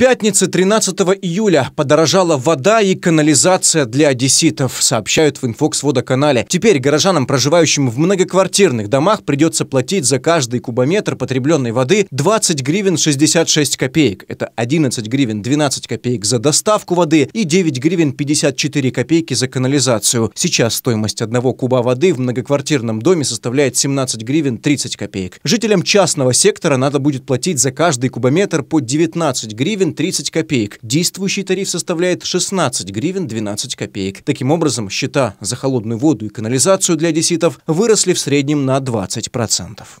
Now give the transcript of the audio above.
пятницы 13 июля подорожала вода и канализация для одесситов, сообщают в Инфокс водоканале. Теперь горожанам, проживающим в многоквартирных домах, придется платить за каждый кубометр потребленной воды 20 гривен 66 копеек. Это 11 гривен 12 копеек за доставку воды и 9 гривен 54 копейки за канализацию. Сейчас стоимость одного куба воды в многоквартирном доме составляет 17 гривен 30 копеек. Жителям частного сектора надо будет платить за каждый кубометр по 19 гривен гривен 30 копеек. Действующий тариф составляет 16 гривен 12 копеек. Таким образом, счета за холодную воду и канализацию для одесситов выросли в среднем на 20%.